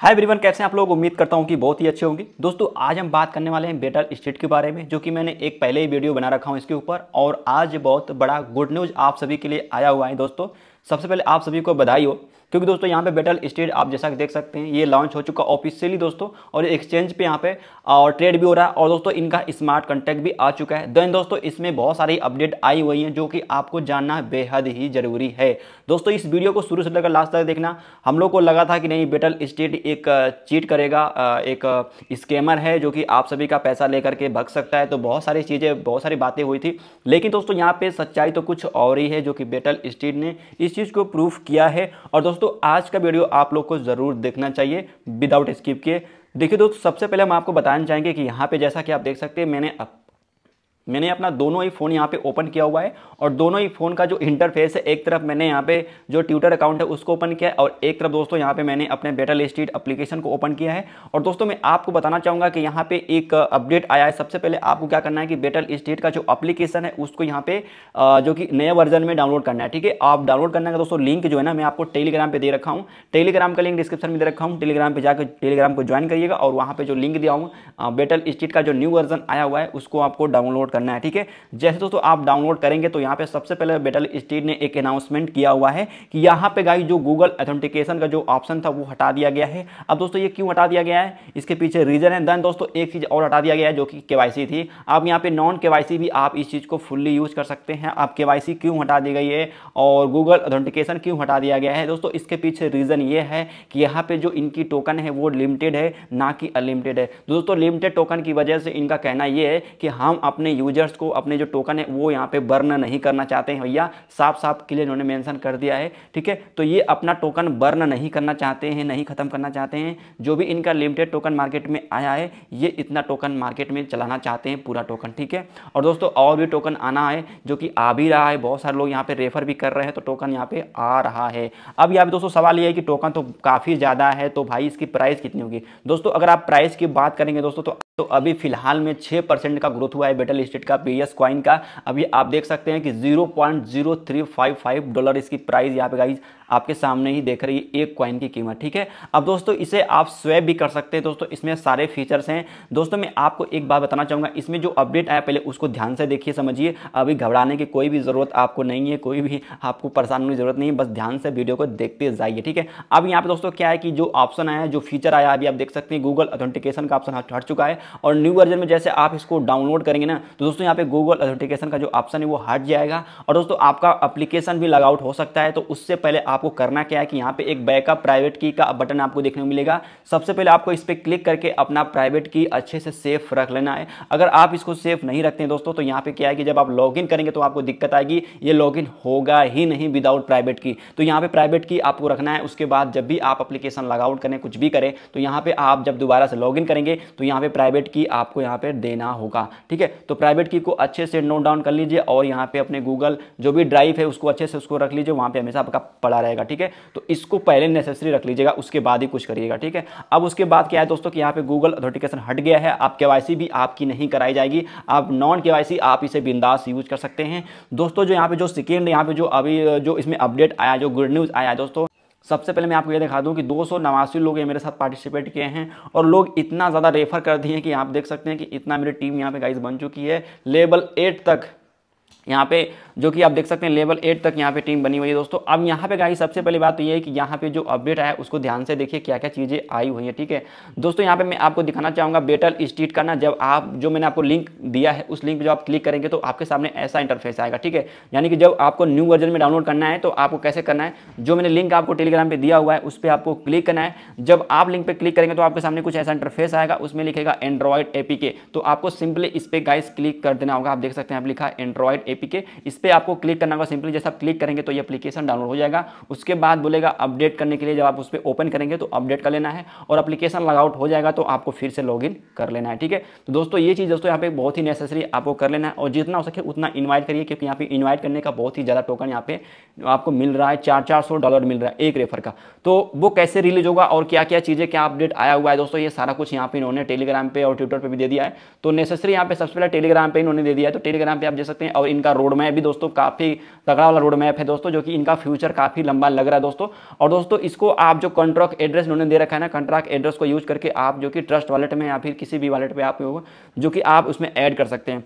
hi everyone कैसे हैं आप लोग उम्मीद करता हूँ कि बहुत ही अच्छे होंगे दोस्तों आज हम बात करने वाले हैं बेटर स्टेट के बारे में जो कि मैंने एक पहले ही वीडियो बना रखा हूँ इसके ऊपर और आज बहुत बड़ा गुड न्यूज़ आप सभी के लिए आया हुआ है दोस्तों सबसे पहले आप सभी को बधाई हो क्योंकि दोस्तों यहाँ पे बेटल स्टेट आप जैसा देख सकते हैं ये लॉन्च हो चुका ऑफिशियली दोस्तों और ये एक्सचेंज पे यहाँ पे और ट्रेड भी हो रहा है और दोस्तों इनका स्मार्ट कंटेक्ट भी आ चुका है देन दोस्तों इसमें बहुत सारी अपडेट आई हुई हैं जो कि आपको जानना बेहद ही जरूरी है दोस्तों इस वीडियो को शुरू से लेकर लास्ट तक देखना हम लोग को लगा था कि नहीं बेटल स्टेट एक चीट करेगा एक स्केमर है जो कि आप सभी का पैसा लेकर के भग सकता है तो बहुत सारी चीज़ें बहुत सारी बातें हुई थी लेकिन दोस्तों यहाँ पे सच्चाई तो कुछ और ही है जो कि बेटल स्टेट ने इस चीज़ को प्रूफ किया है और दोस्तों दोस्तों आज का वीडियो आप लोग को ज़रूर देखना चाहिए विदाउट स्किप के देखिए दोस्तों सबसे पहले हम आपको बताना चाहेंगे कि यहाँ पे जैसा कि आप देख सकते हैं मैंने मैंने अपना दोनों ही फ़ोन यहाँ पे ओपन किया हुआ है और दोनों ही फ़ोन का जो इंटरफेस है एक तरफ मैंने यहाँ पे जो ट्विटर अकाउंट है उसको ओपन किया है और एक तरफ दोस्तों यहाँ पे मैंने अपने बेटल लिस्टेड एप्लीकेशन को ओपन किया है और दोस्तों मैं आपको बताना चाहूँगा कि यहाँ पे एक अपडेट आया है सबसे पहले आपको क्या करना है कि बेटल स्टेट का जो अप्लीकेशन है उसको यहाँ पे जो कि नए वर्जन में डाउनलोड करना है ठीक है आप डाउनलोड करने का दोस्तों लिंक जो है ना मैं आपको टेलीग्राम पर दे रखा हूँ टेलीग्राम का लिंक डिस्क्रिप्शन में दे रखा हूँ टेलीग्राम पर जाकर टेलीग्राम को ज्वाइन करिएगा और वहाँ पर जो लिंक दिया हूँ बेटल स्टेट का जो न्यू वर्जन आया हुआ है उसको आपको डाउनलोड करना है ठीक है जैसे दोस्तों आप डाउनलोड करेंगे तो यहाँ पे सबसे पहले बेटल स्टेट ने एक अनाउंसमेंट किया हुआ है कि यहाँ पे गाई जो गूगल ऑथेंटिकेशन का जो ऑप्शन था वो हटा दिया गया है अब दोस्तों ये क्यों हटा दिया गया है इसके पीछे रीजन है देन दोस्तों एक चीज़ और हटा दिया गया है जो कि के थी अब यहाँ पे नॉन के भी आप इस चीज़ को फुल्ली यूज़ कर सकते हैं आप के क्यों हटा दी गई है और गूगल ऑथेंटिकेशन क्यों हटा दिया गया है दोस्तों इसके पीछे रीज़न ये है कि यहाँ पे जो इनकी टोकन है वो लिमिटेड है ना कि अनलिमिटेड है दोस्तों लिमिटेड टोकन की वजह से इनका कहना ये है कि हम अपने यूज यूजर्स को अपने जो टोकन है वो यहाँ पे बर्न नहीं करना चाहते हैं भैया साफ साफ क्लियर उन्होंने मेंशन कर दिया है ठीक है तो ये अपना टोकन बर्न नहीं करना चाहते हैं नहीं ख़त्म करना चाहते हैं जो भी इनका लिमिटेड टोकन मार्केट में आया है ये इतना टोकन मार्केट में चलाना चाहते हैं पूरा टोकन ठीक है और दोस्तों और भी टोकन आना है जो कि आ भी रहा है बहुत सारे लोग यहाँ पर रेफर भी कर रहे हैं तो टोकन यहाँ पर आ रहा है अब यहाँ पर दोस्तों सवाल ये है कि टोकन तो काफ़ी ज़्यादा है तो भाई इसकी प्राइस कितनी होगी दोस्तों अगर आप प्राइस की बात करेंगे दोस्तों तो, तो अभी फिलहाल में छः परसेंट का ग्रोथ हुआ है बेटल स्टेट लिस्टेड का पीएस क्वाइन का अभी आप देख सकते हैं कि 0.0355 डॉलर इसकी प्राइस यहाँ पे गाइज आपके सामने ही देख रही है एक क्वाइन की कीमत ठीक है अब दोस्तों इसे आप स्वैप भी कर सकते हैं दोस्तों इसमें सारे फीचर्स हैं दोस्तों मैं आपको एक बात बताना चाहूँगा इसमें जो अपडेट आया पहले उसको ध्यान से देखिए समझिए अभी घबराने की कोई भी ज़रूरत आपको नहीं है कोई भी आपको परेशान होने की ज़रूरत नहीं है बस ध्यान से वीडियो को देखते जाइए ठीक है अब यहाँ पर दोस्तों क्या है कि जो ऑप्शन आया जो फीचर आया अभी आप देख सकते हैं गूगल ऑथेंटिकेशन का ऑप्शन हट चुका है और न्यू वर्जन में जैसे आप इसको डाउनलोड करेंगे ना तो दोस्तों यहाँ पे गूगल ऑथेंटिकेशन का जो ऑप्शन है वो हट जाएगा और दोस्तों आपका अप्लीकेशन भी लगआउट हो सकता है तो उससे पहले आपको करना क्या है कि यहाँ पे एक बैकअप प्राइवेट की का बटन आपको देखने को मिलेगा सबसे पहले आपको इस पर क्लिक करके अपना प्राइवेट की अच्छे से सेफ रख लेना है अगर आप इसको सेफ नहीं रखते हैं दोस्तों तो यहाँ पे क्या है कि जब आप लॉग करेंगे तो आपको दिक्कत आएगी ये लॉग होगा ही नहीं विदाउट प्राइवेट की तो यहाँ पे प्राइवेट की आपको रखना है उसके बाद जब भी आप अप्लीकेशन लगआउट करें कुछ भी करें तो यहाँ पे आप जब दोबारा से लॉग करेंगे तो यहाँ पे प्राइवेट की आपको यहाँ पर देना होगा ठीक है तो प्राइवेट की को अच्छे से नोट डाउन कर लीजिए और यहाँ पे अपने गूगल जो भी ड्राइव है उसको अच्छे से उसको रख लीजिए वहाँ पे हमेशा आपका पड़ा रहेगा ठीक है तो इसको पहले नेसेसरी रख लीजिएगा उसके बाद ही कुछ करिएगा ठीक है अब उसके बाद क्या है दोस्तों कि यहाँ पे गूगल अथोटिकेशन हट गया है आप के भी आपकी नहीं कराई जाएगी आप नॉन के आप इसे बिंदास यूज कर सकते हैं दोस्तों जो यहाँ पे जो सेकेंड यहाँ पे जो अभी जो इसमें अपडेट आया जो गुड न्यूज़ आया दोस्तों सबसे पहले मैं आपको ये दिखा दूं कि दो सौ लोग ये मेरे साथ पार्टिसिपेट किए हैं और लोग इतना ज़्यादा रेफर कर दिए हैं कि आप देख सकते हैं कि इतना मेरी टीम यहाँ पे गाइस बन चुकी है लेवल एट तक यहाँ पे जो कि आप देख सकते हैं लेवल एट तक यहाँ पे टीम बनी हुई है दोस्तों अब यहाँ पे गाई सबसे पहली बात तो ये है कि यहाँ पे जो अपडेट आया उसको ध्यान से देखिए क्या क्या चीज़ें आई हुई है ठीक है दोस्तों यहाँ पे मैं आपको दिखाना चाहूँगा बेटल स्ट्रीट का ना जब आप जो मैंने आपको लिंक दिया है उस लिंक पर जब आप क्लिक करेंगे तो आपके सामने ऐसा इंटरफेस आएगा ठीक है यानी कि जब आपको न्यू वर्जन में डाउनलोड करना है तो आपको कैसे करना है जो मैंने लिंक आपको टेलीग्राम पर दिया हुआ है उस पर आपको क्लिक करना है जब आप लिंक पर क्लिक करेंगे तो आपके सामने कुछ ऐसा इंटरफेस आएगा उसमें लिखेगा एंड्रॉयड एपी तो आपको सिंपली इस पर गाइस क्लिक कर देना होगा आप देख सकते हैं आप लिखा एंड्रॉयड एंड्रॉइड एपीके इस पर आपको क्लिक करना होगा सिंपली जैसे आप क्लिक करेंगे तो ये अपलीकेशन डाउनलोड हो जाएगा उसके बाद बोलेगा अपडेट करने के लिए जब आप उस पर ओपन करेंगे तो अपडेट कर लेना है और अपलीकेशन लगआउट हो जाएगा तो आपको फिर से लॉगिन कर लेना है ठीक है तो दोस्तों ये चीज़ दोस्तों यहाँ पे बहुत ही नेसेसरी आपको कर लेना है और जितना हो सके उतना इन्वाइट करिए क्योंकि यहाँ पे इन्वाइट करने का बहुत ही ज़्यादा टोकन यहाँ पे आपको मिल रहा है चार चार सौ डॉलर मिल रहा है एक रेफर का तो वो कैसे रिलीज होगा और क्या क्या चीज़ें क्या अपडेट आया हुआ है दोस्तों ये सारा कुछ यहाँ पे इन्होंने टेलीग्राम पे और ट्विटर पे भी दे दिया है तो नेसेसरी यहाँ पे सबसे पहले टेलीग्राम पे इन्होंने दे दिया है तो टेलीग्राम पे आप दे सकते हैं और इनका रोड मैप भी दोस्तों काफ़ी तगड़ा वाला रोड मैप है दोस्तों जो कि इनका फ्यूचर काफ़ी लंबा लग रहा है दोस्तों और दोस्तों इसको आप जो कॉन्ट्रैक्ट एड्रेस उन्होंने दे रखा है ना कॉन्ट्रैक्ट एड्रेस को यूज करके आप जो कि ट्रस्ट वालेट में या फिर किसी भी वालेट पर आप जो कि आप उसमें ऐड कर सकते हैं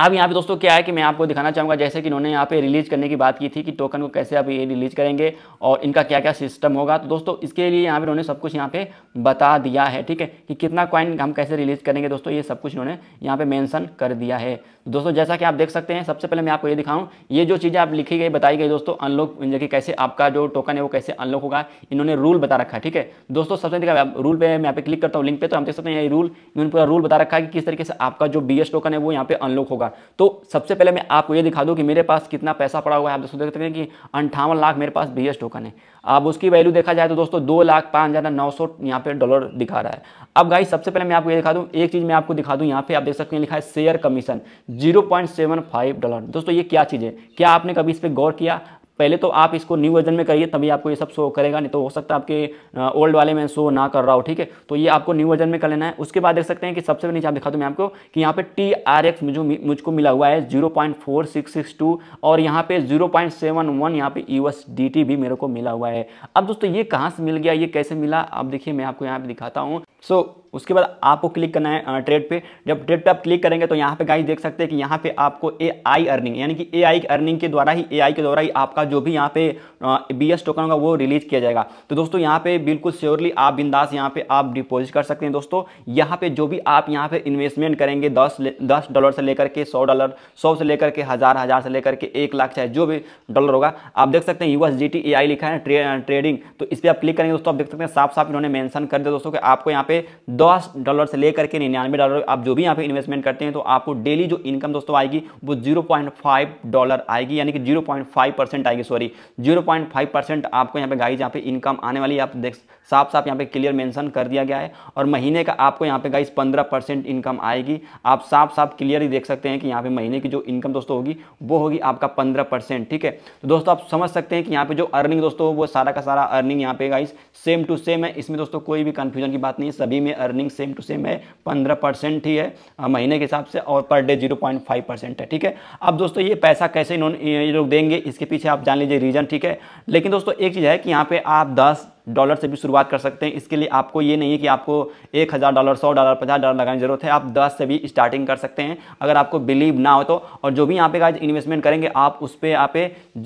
अब यहाँ पे दोस्तों क्या है कि मैं आपको दिखाना चाहूँगा जैसे कि इन्होंने यहाँ पे रिलीज करने की बात की थी कि टोकन को कैसे आप ये रिलीज करेंगे और इनका क्या क्या सिस्टम होगा तो दोस्तों इसके लिए यहाँ पे इन्होंने सब कुछ यहाँ पे बता दिया है ठीक है कि कितना कॉइन हम कैसे रिलीज करेंगे दोस्तों ये सब कुछ इन्होंने यहाँ पे मैंसन कर दिया है तो दोस्तों जैसा कि आप देख सकते हैं सबसे पहले मैं आपको ये दिखाऊँ ये जो चीज़ें आप लिखी गई बताई गई दोस्तों अनलॉक कि कैसे आपका जो टोकन है वो कैसे अनलॉक होगा इन्होंने रूल बता रखा है ठीक है दोस्तों सबसे देखा रूल पे मैं यहाँ पे क्लिक करता हूँ लिंक पर तो हम देख सकते हैं ये रूल इन्होंने पूरा रूल बता रखा है कि किस तरीके से आपका जो बी टोकन है वो यहाँ पे अनलॉक होगा होगा तो सबसे पहले मैं आपको ये दिखा दूँ कि मेरे पास कितना पैसा पड़ा हुआ है आप दोस्तों देख सकते हैं कि अंठावन लाख मेरे पास बी टोकन है अब उसकी वैल्यू देखा जाए तो दोस्तों दो लाख पाँच हज़ार नौ सौ यहाँ पर डॉलर दिखा रहा है अब गाई सबसे पहले मैं आपको ये दिखा दूँ एक चीज़ मैं आपको दिखा दूँ यहाँ पे आप देख सकते हैं लिखा है share commission zero point seven five dollar दोस्तों ये क्या चीज़ है क्या आपने कभी इस पर गौर किया पहले तो आप इसको न्यू वर्जन में करिए तभी आपको ये सब शो करेगा नहीं तो हो सकता है आपके ओल्ड वाले में शो ना कर रहा हो ठीक है तो ये आपको न्यू वर्जन में कर लेना है उसके बाद देख सकते हैं कि सबसे नीचे आप दिखा दूँ मैं आपको कि यहाँ पे टी आर एक्स मुझे मुझको मिला हुआ है zero point four six six two और यहाँ पे जीरो पॉइंट सेवन वन यहाँ पे यू एस डी टी भी मेरे को मिला हुआ है अब दोस्तों ये कहाँ से मिल गया ये कैसे मिला अब देखिए मैं आपको यहाँ पे दिखाता हूँ सो so, उसके बाद आपको क्लिक करना है ट्रेड पे जब ट्रेड पे आप क्लिक करेंगे तो यहाँ पे गाइस देख सकते हैं कि यहाँ पे आपको ए आई अर्निंग यानी कि ए आई अर्निंग के द्वारा ही ए आई के द्वारा ही आपका जो भी यहाँ पे बी एस टोकन होगा वो रिलीज किया जाएगा तो दोस्तों यहाँ पे बिल्कुल श्योरली आप बिंदास यहाँ पे आप डिपोजिट कर सकते हैं दोस्तों यहाँ पे जो भी आप यहाँ पे इन्वेस्टमेंट करेंगे दस दस डॉलर से लेकर के सौ डॉलर सौ से लेकर के हज़ार हज़ार से लेकर के एक लाख चाहे जो भी डॉलर होगा आप देख सकते हैं एस जी टी ए आई लिखा है ट्रेडिंग तो इस पर आप क्लिक करेंगे दोस्तों आप देख सकते हैं साफ साफ इन्होंने मैंशन कर दिया दोस्तों कि आपको यहाँ पे दस डॉलर से लेकर के निन्यानवे डॉलर आप जो भी यहाँ पे इन्वेस्टमेंट करते हैं तो आपको डेली जो इनकम दोस्तों आएगी वो 0.5 डॉलर आएगी यानी कि 0.5 परसेंट आएगी सॉरी 0.5 परसेंट आपको यहाँ पे गाइज यहाँ पे इनकम आने वाली आप देख साफ साफ यहाँ पे क्लियर मेंशन कर दिया गया है और महीने का आपको यहाँ पे गाइज पंद्रह इनकम आएगी आप साफ साफ क्लियर ही देख सकते हैं कि यहाँ पे महीने की जो इनकम दोस्तों होगी वो होगी आपका पंद्रह ठीक है तो दोस्तों आप समझ सकते हैं कि यहाँ पे जो अर्निंग दोस्तों वो सारा का सारा अर्निंग यहाँ पे गाइज सेम टू सेम है इसमें दोस्तों कोई भी कन्फ्यूजन की बात नहीं है सभी में अर्निंग सेम टू सेम है पंद्रह परसेंट ही है महीने के हिसाब से और per day zero point five percent है ठीक है अब दोस्तों ये पैसा कैसे इन्होंने ये लोग देंगे इसके पीछे आप जान लीजिए रीज़न ठीक है लेकिन दोस्तों एक चीज़ है कि यहाँ पे आप दस डॉलर से भी शुरुआत कर सकते हैं इसके लिए आपको ये नहीं है कि आपको एक हज़ार डॉलर सौ डॉलर पचास डॉलर लगाने की ज़रूरत है आप दस से भी स्टार्टिंग कर सकते हैं अगर आपको बिलीव ना हो तो और जो भी यहाँ पे का इन्वेस्टमेंट करेंगे आप उस पर आप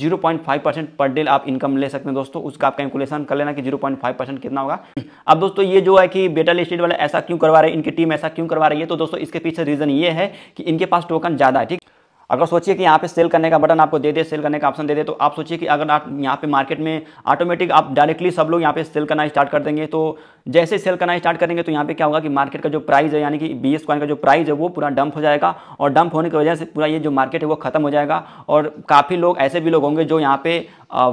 zero point five percent per day आप इनकम ले सकते हैं दोस्तों उसका आप कैलकुलेशन कर लेना कि जीरो पॉइंट फाइव परसेंट कितना होगा अब दोस्तों ये जो है कि बेटल स्टेट वाले ऐसा क्यों करवा रहे हैं इनकी टीम ऐसा क्यों करवा रही है तो दोस्तों इसके पीछे रीज़न ये है कि इनके पास टोकन ज़्यादा है ठीक अगर सोचिए कि यहाँ पे सेल करने का बटन आपको दे दे सेल करने का ऑप्शन दे दे तो आप सोचिए कि अगर आप यहाँ पे मार्केट में ऑटोमेटिक आप डायरेक्टली सब लोग यहाँ पे सेल करना स्टार्ट कर देंगे तो जैसे सेल करना स्टार्ट करेंगे तो यहाँ पे क्या होगा कि मार्केट का जो प्राइस है यानी कि बी एस का जो प्राइस है वो पूरा डंप हो जाएगा और डंप होने की वजह से पूरा ये जो मार्केट है वो खत्म हो जाएगा और काफ़ी लोग ऐसे भी लोग होंगे जो यहाँ पे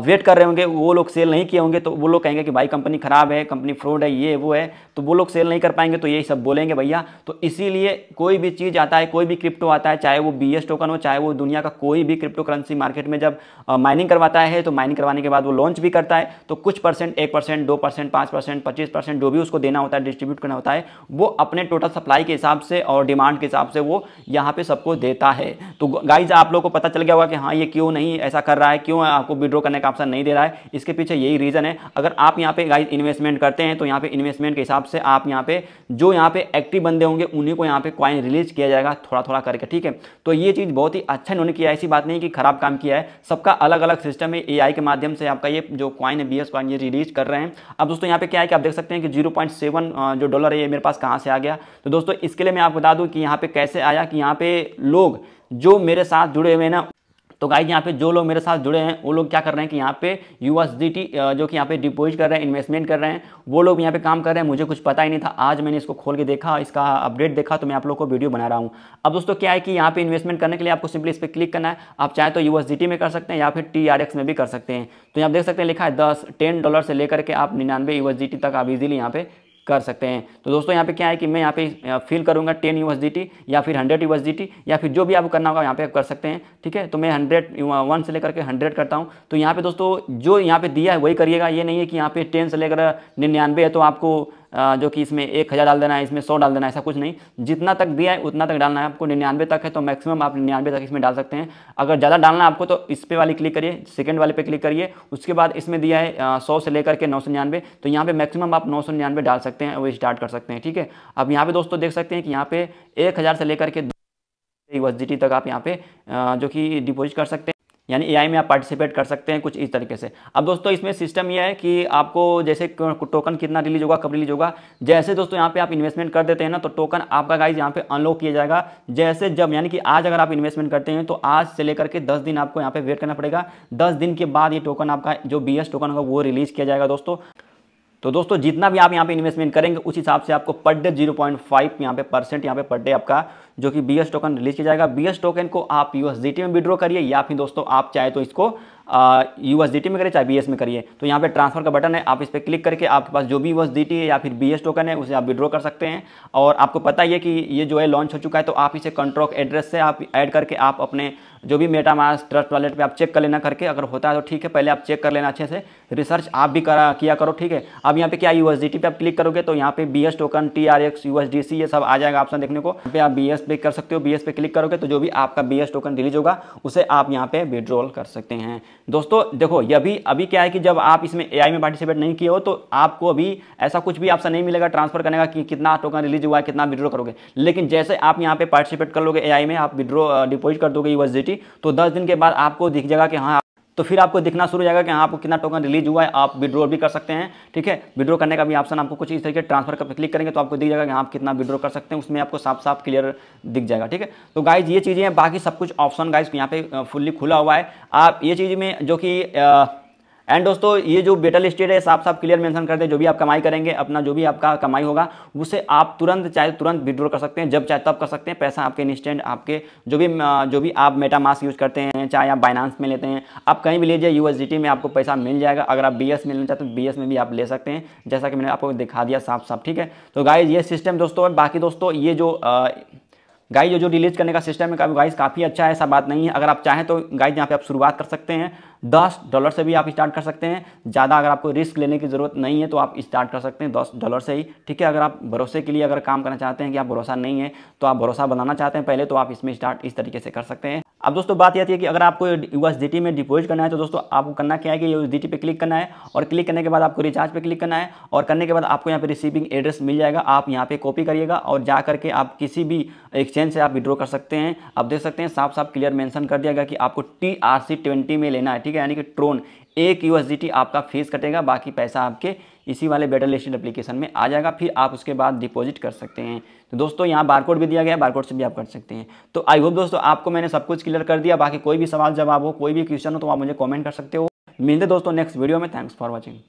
वेट कर रहे होंगे वो लोग सेल नहीं किए होंगे तो वो लोग कहेंगे कि भाई कंपनी ख़राब है कंपनी फ्रॉड है ये वो है तो वो लोग सेल नहीं कर पाएंगे तो यही सब बोलेंगे भैया तो इसीलिए कोई भी चीज़ आता है कोई भी क्रिप्टो आता है चाहे वो बी टोकन हो चाहे वो दुनिया का कोई भी क्रिप्टो करेंसी मार्केट में जब माइनिंग करवाता है तो माइनिंग करवाने के बाद वो लॉन्च भी करता है तो कुछ परसेंट एक परसेंट दो परसेंट पाँच परसेंट पच्चीस परसेंट जो भी उसको देना होता है डिस्ट्रीब्यूट करना होता है वो अपने टोटल सप्लाई के हिसाब से और डिमांड के हिसाब से वो यहाँ पर सबको देता है तो गाइज आप लोग को पता चल गया होगा कि हाँ ये क्यों नहीं ऐसा कर रहा है क्यों आपको विड्रो करने का ऑप्शन नहीं दे रहा है इसके पीछे यही रीज़न है अगर आप यहाँ पे गाइज इन्वेस्टमेंट करते हैं तो यहाँ पे इन्वेस्टमेंट के हिसाब से आप यहाँ पे जो यहाँ पे एक्टिव बंदे होंगे उन्हीं को यहाँ पे क्वाइन रिलीज किया जाएगा थोड़ा थोड़ा करके ठीक है तो ये चीज़ बहुत ही अच्छा इन्होंने किया ऐसी बात नहीं कि खराब काम किया है सबका अलग अलग सिस्टम है ए के माध्यम से आपका ये जो क्वाइन है बी एस ये रिलीज कर रहे हैं अब दोस्तों यहाँ पे क्या है कि आप देख सकते हैं कि जीरो जो डॉलर है ये मेरे पास कहाँ से आ गया तो दोस्तों इसके लिए मैं आपको बता दूँ कि यहाँ पे कैसे आया कि यहाँ पे लोग जो मेरे साथ जुड़े हुए हैं ना तो गाइज यहाँ पे जो लोग मेरे साथ जुड़े हैं वो लोग क्या कर रहे हैं कि यहाँ पे यूएसडीटी जो कि यहाँ पे डिपोजिट कर रहे हैं इन्वेस्टमेंट कर रहे हैं वो लोग यहाँ पे काम कर रहे हैं मुझे कुछ पता ही नहीं था आज मैंने इसको खोल के देखा इसका अपडेट देखा तो मैं आप लोग को वीडियो बना रहा हूँ अब दोस्तों क्या है कि यहाँ पे इन्वेस्टमेंट करने के लिए आपको सिंपली इस पर क्लिक करना है आप चाहे तो यू में कर सकते हैं या फिर टी में भी कर सकते हैं तो यहाँ देख सकते हैं लिखा है दस टेन डॉलर से लेकर के आप निन्यानवे यू तक आप इजिली यहाँ पे कर सकते हैं तो दोस्तों यहाँ पे क्या है कि मैं यहाँ पे फिल करूँगा टेन यू या फिर हंड्रेड यू या फिर जो भी आपको करना होगा यहाँ पे आप कर सकते हैं ठीक है तो मैं हंड्रेड वन से लेकर के हंड्रेड करता हूँ तो यहाँ पे दोस्तों जो यहाँ पे दिया है वही करिएगा ये नहीं है कि यहाँ पे टेन से लेकर निन्यानवे है तो आपको जो कि इसमें एक हज़ार डाल देना है इसमें सौ डाल देना है ऐसा कुछ नहीं जितना तक दिया है उतना तक डालना है आपको निन्यानवे तक है तो मैक्सिमम आप निन्यानवे तक इसमें डाल सकते हैं अगर ज़्यादा डालना है आपको तो इस पे वाली क्लिक करिए सेकंड वाले पे क्लिक करिए उसके बाद इसमें दिया है सौ से लेकर के नौ तो यहाँ पर मैक्सिमम आप नौ डाल सकते हैं वो स्टार्ट कर सकते हैं ठीक है अब यहाँ पर दोस्तों देख सकते हैं कि यहाँ पर एक से लेकर के एक तक आप यहाँ पे जो कि डिपोजिट कर सकते हैं यानी एआई में आप पार्टिसिपेट कर सकते हैं कुछ इस तरीके से अब दोस्तों इसमें सिस्टम यह है कि आपको जैसे टोकन कितना रिलीज होगा कब रिलीज होगा जैसे दोस्तों यहाँ पे आप इन्वेस्टमेंट कर देते हैं ना तो टोकन आपका गाइज यहाँ पे अनलॉक किया जाएगा जैसे जब यानी कि आज अगर आप इन्वेस्टमेंट करते हैं तो आज से लेकर के दस दिन आपको यहाँ पे वेट करना पड़ेगा दस दिन के बाद ये टोकन आपका जो बी टोकन होगा वो रिलीज किया जाएगा दोस्तों तो दोस्तों जितना भी आप यहाँ पे इन्वेस्टमेंट करेंगे उस हिसाब से आपको पर डे जीरो पॉइंट फाइव यहाँ पे परसेंट यहाँ पे पर डे आपका जो कि बीएस टोकन रिलीज किया जाएगा बीएस टोकन को आप यूएसडीटी में विड्रॉ करिए या फिर दोस्तों आप चाहे तो इसको यूएसडीटी में करिए चाहे बीएस में करिए तो यहाँ पे ट्रांसफर का बटन है आप इस पर क्लिक करके आपके पास जो भी यूएसडीटी है या फिर बीएस टोकन है उसे आप विड्रॉ कर सकते हैं और आपको पता ही है कि ये जो है लॉन्च हो चुका है तो आप इसे कंट्रोक एड्रेस से आप ऐड करके आप अपने जो भी मेटा मास्क ट्रस्ट वॉलेट पे आप चेक कर लेना करके अगर होता है तो ठीक है पहले आप चेक कर लेना अच्छे से रिसर्च आप भी करा किया करो ठीक है अब यहाँ पे क्या यू पे आप क्लिक करोगे तो यहाँ पे B token T R X ये सब आ जाएगा ऑप्शन देखने को यहाँ पे आप बी पे कर सकते हो बी पे क्लिक करोगे तो जो भी आपका बी टोकन रिलीज होगा उसे आप यहाँ पे विड्रॉल कर सकते हैं दोस्तों देखो ये भी अभी क्या है कि जब आप इसमें ए में पार्टिसिपेट नहीं किया हो तो आपको अभी ऐसा कुछ भी ऑप्शन नहीं मिलेगा ट्रांसफर करने का कि कितना टोकन रिलीज हुआ है कितना विड्रॉ करोगे लेकिन जैसे आप यहाँ पे पार्टिसिपेट कर लोगे ए में आप विड्रॉ डिपोजिट कर दोगे यूएसडीटी थी तो दस दिन के बाद आपको दिख जाएगा कि हाँ तो फिर आपको दिखना शुरू हो जाएगा कि हाँ आपको कितना टोकन रिलीज हुआ है आप विड्रॉ भी कर सकते हैं ठीक है विड्रॉ करने का भी ऑप्शन आपको कुछ इस तरीके ट्रांसफर कर क्लिक करेंगे तो आपको दिख जाएगा कि हाँ, आप कितना विड्रॉ कर सकते हैं उसमें आपको साफ साफ क्लियर दिख जाएगा ठीक है तो गाइज ये चीज़ें बाकी सब कुछ ऑप्शन गाइज यहाँ पे फुल्ली खुला हुआ है आप ये चीज़ में जो कि एंड दोस्तों ये जो बेटल स्टेट है साफ साफ क्लियर मेंशन करते हैं जो भी आप कमाई करेंगे अपना जो भी आपका कमाई होगा उसे आप तुरंत चाहे तो तुरंत विड्रॉ कर सकते हैं जब चाहे तब कर सकते हैं पैसा आपके इंस्टेंट आपके जो भी जो भी आप मेटा यूज़ करते हैं चाहे आप बाइनांस में लेते हैं आप कहीं भी लीजिए यू में आपको पैसा मिल जाएगा अगर आप बी में लेना चाहते हैं बी में भी आप ले सकते हैं जैसा कि मैंने आपको दिखा दिया साफ साफ ठीक है तो गाइज ये सिस्टम दोस्तों बाकी दोस्तों ये जो गाइज जो रिलीज करने का सिस्टम है गाइज काफ़ी अच्छा है ऐसा बात नहीं है अगर आप चाहें तो गाइज यहाँ पे आप शुरुआत कर सकते हैं दस डॉलर से भी आप स्टार्ट कर सकते हैं ज़्यादा अगर आपको रिस्क लेने की ज़रूरत नहीं है तो आप स्टार्ट कर सकते हैं दस डॉलर से ही ठीक है अगर आप भरोसे के लिए अगर काम करना चाहते हैं कि आप भरोसा नहीं है तो आप भरोसा बनाना चाहते हैं पहले तो आप इसमें स्टार्ट इस तरीके से कर सकते हैं अब दोस्तों बात यह थी कि अगर आपको यूएसडीटी में डिपोजिट करना है तो दोस्तों आपको करना क्या है कि यूएसडीटी पे क्लिक करना है और क्लिक करने के बाद आपको रिचार्ज पे क्लिक करना है और करने के बाद आपको यहाँ पे रिसीविंग एड्रेस मिल जाएगा आप यहाँ पे कॉपी करिएगा और जा करके आप किसी भी एक्सचेंज से आप विड्रॉ कर सकते हैं आप देख सकते हैं साफ साफ क्लियर मैंसन कर दिया गया कि आपको टी आर में लेना है ठीक है यानी कि ट्रोन एक यू आपका फीस कटेगा बाकी पैसा आपके इसी वाले बेटर लिस्टेड एप्लीकेशन में आ जाएगा फिर आप उसके बाद डिपॉजिट कर सकते हैं तो दोस्तों यहाँ बारकोड भी दिया गया है बारकोड से भी आप कर सकते हैं तो आई होप दोस्तों आपको मैंने सब कुछ क्लियर कर दिया बाकी कोई भी सवाल जवाब हो कोई भी क्वेश्चन हो तो आप मुझे कॉमेंट कर सकते हो मिलते दोस्तों नेक्स्ट वीडियो में थैंक्स फॉर वॉचिंग